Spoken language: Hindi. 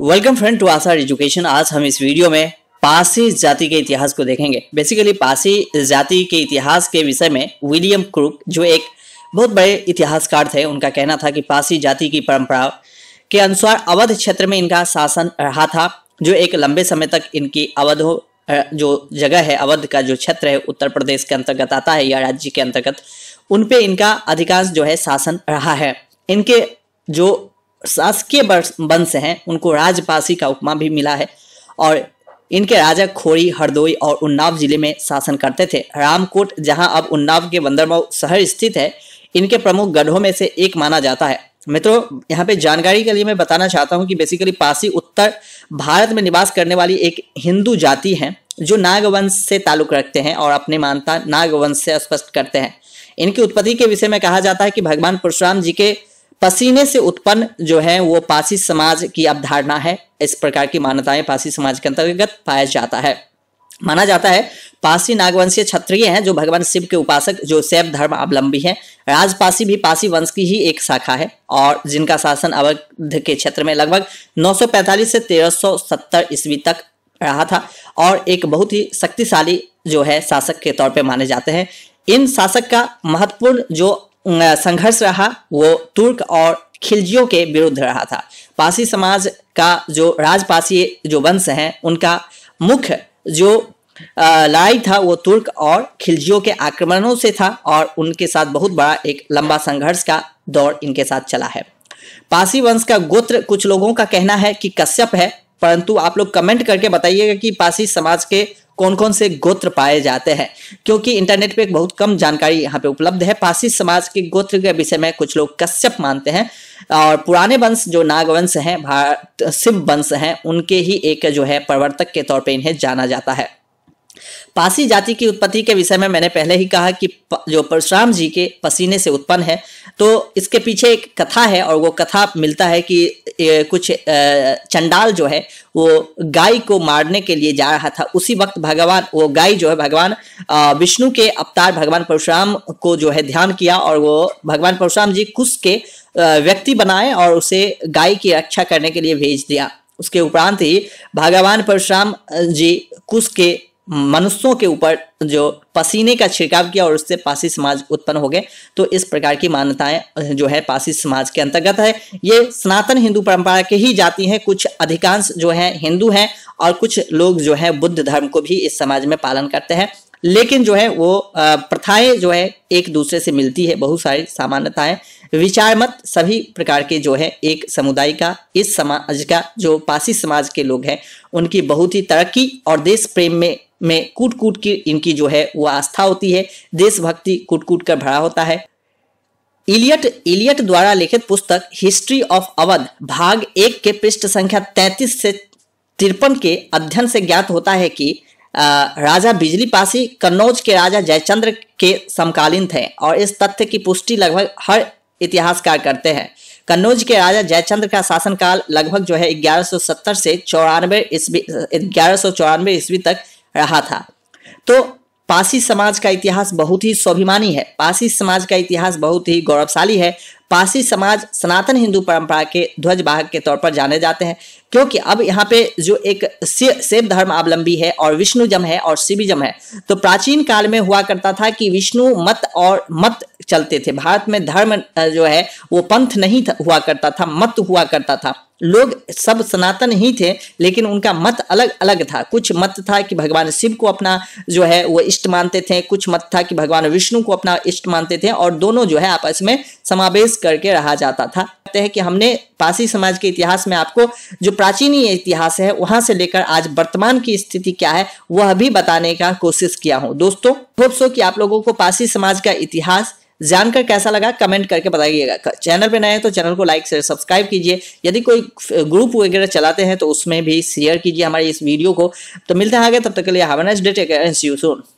welcome friend to Aasar education आज हम इस वीडियो में पासी जाति के इतिहास को देखेंगे बेसिकली पासी जाति के इतिहास के विषय में विलियम क्रुक जो एक बहुत बड़े इतिहासकार थे उनका कहना था कि पासी जाति की परंपरा के अनुसार अवध क्षेत्र में इनका शासन रहा था जो एक लंबे समय तक इनकी अवध जो जगह है अवध का जो क्षेत्र है उत्तर प्रदेश के अंतर्गत आता है या राज्य के अंतर्गत उन पे इनका अधिकांश जो है शासन रहा है इनके जो शासकीय वंश हैं उनको राजपासी का उपमा भी मिला है और इनके राजा खोरी हरदोई और उन्नाव जिले में शासन करते थे रामकोट जहां अब उन्नाव के बंदरमऊ शहर स्थित है इनके प्रमुख गढ़ों में से एक माना जाता है मित्रों यहां यहाँ पे जानकारी के लिए मैं बताना चाहता हूँ कि बेसिकली पासी उत्तर भारत में निवास करने वाली एक हिंदू जाति है जो नागवंश से ताल्लुक रखते हैं और अपने मानता नागवंश से स्पष्ट करते हैं इनकी उत्पत्ति के विषय में कहा जाता है कि भगवान परशुराम जी के पसीने से उत्पन्न जो है वो पासी समाज की अवधारणा है इस प्रकार की मान्यताएं पासी समाज के अंतर्गत पाया जाता है माना जाता है पासी नागवंशीय क्षत्रिय हैं जो भगवान शिव के उपासक जो शैव धर्म अवलंबी हैं राजपासी भी पासी वंश की ही एक शाखा है और जिनका शासन अवध के क्षेत्र में लगभग 945 से 1370 ईस्वी तक रहा था और एक बहुत ही शक्तिशाली जो है शासक के तौर पर माने जाते हैं इन शासक का महत्वपूर्ण जो संघर्ष रहा वो तुर्क और खिलजियों के विरुद्ध रहा था पासी समाज का जो राजपासी जो वंश हैं उनका मुख्य जो लड़ाई था वो तुर्क और खिलजियों के आक्रमणों से था और उनके साथ बहुत बड़ा एक लंबा संघर्ष का दौर इनके साथ चला है पासी वंश का गोत्र कुछ लोगों का कहना है कि कश्यप है परंतु आप लोग कमेंट करके बताइएगा कि पासी समाज के कौन कौन से गोत्र पाए जाते हैं क्योंकि इंटरनेट पे एक बहुत कम जानकारी यहाँ पे उपलब्ध है पासी समाज के गोत्र के विषय में कुछ लोग कश्यप मानते हैं और पुराने वंश जो नागवंश हैं भारत शिव वंश हैं उनके ही एक जो है प्रवर्तक के तौर पे इन्हें जाना जाता है पासी जाति की उत्पत्ति के विषय में मैंने पहले ही कहा कि जो परशुराम जी के पसीने से उत्पन्न है तो इसके पीछे एक कथा है और वो कथा मिलता है कि कुछ चंडाल जो है वो गाय को मारने के लिए जा रहा था उसी वक्त भगवान वो गाय जो है भगवान विष्णु के अवतार भगवान परशुराम को जो है ध्यान किया और वो भगवान परशुराम जी कुश के व्यक्ति बनाए और उसे गाय की रक्षा करने के लिए भेज दिया उसके उपरांत ही भगवान परशुराम जी कुश के मनुष्यों के ऊपर जो पसीने का छिड़काव किया और उससे पासी समाज उत्पन्न हो गए तो इस प्रकार की मान्यताएं जो है पासी समाज के अंतर्गत है ये सनातन हिंदू परंपरा के ही जाती हैं कुछ अधिकांश जो है हिंदू हैं और कुछ लोग जो है बुद्ध धर्म को भी इस समाज में पालन करते हैं लेकिन जो है वो प्रथाएं जो है एक दूसरे से मिलती है बहुत सारी सामान्यताएं विचार मत सभी प्रकार के जो है एक समुदाय का इस समाज का जो पासी समाज के लोग हैं उनकी बहुत ही तरक्की और देश प्रेम में में कूट कूट की इनकी जो है वो आस्था होती है देशभक्ति कूट कूट कर भरा होता है इलियट इलियट द्वारा लिखित पुस्तक हिस्ट्री ऑफ अवध भाग एक के पृष्ठ संख्या तैतीस से तिरपन के अध्ययन से ज्ञात होता है कि राजा बिजली पासी कन्नौज के राजा जयचंद्र के समकालीन थे और इस तथ्य की पुष्टि लगभग हर इतिहासकार करते हैं कन्नौज के राजा जयचंद्र का शासनकाल लगभग जो है 1170 से चौरानवे ईस्वी ग्यारह ईस्वी तक रहा था तो पासी समाज का इतिहास बहुत ही स्वाभिमानी है पासी समाज का इतिहास बहुत ही गौरवशाली है पासी समाज सनातन हिंदू परंपरा के ध्वज वाहक के तौर पर जाने जाते हैं क्योंकि अब यहाँ पे जो एक धर्म अवलंबी है और विष्णु जम है और शिविजम है तो प्राचीन काल में हुआ करता था कि विष्णु मत और मत चलते थे भारत में धर्म जो है वो पंथ नहीं हुआ करता था मत हुआ करता था लोग सब सनातन ही थे लेकिन उनका मत अलग अलग था कुछ मत था कि भगवान शिव को अपना जो है वो इष्ट मानते थे कुछ मत था कि भगवान विष्णु को अपना इष्ट मानते थे और दोनों जो है आपस में समावेश करके रहा जाता था सकते हैं कि हमने पासी समाज के इतिहास में आपको जो प्राचीन इतिहास है वहां से लेकर आज वर्तमान की स्थिति क्या है वह भी बताने का कोशिश किया हूं दोस्तों होप सो कि आप लोगों को पासी समाज का इतिहास जानकर कैसा लगा कमेंट करके बताइएगा चैनल पर नए तो चैनल को लाइक शेयर सब्सक्राइब कीजिए यदि कोई ग्रुप वगैरह चलाते हैं तो उसमें भी शेयर कीजिए हमारे इस वीडियो को तो मिलते हैं आगे तब तक के लिए have day take and see you soon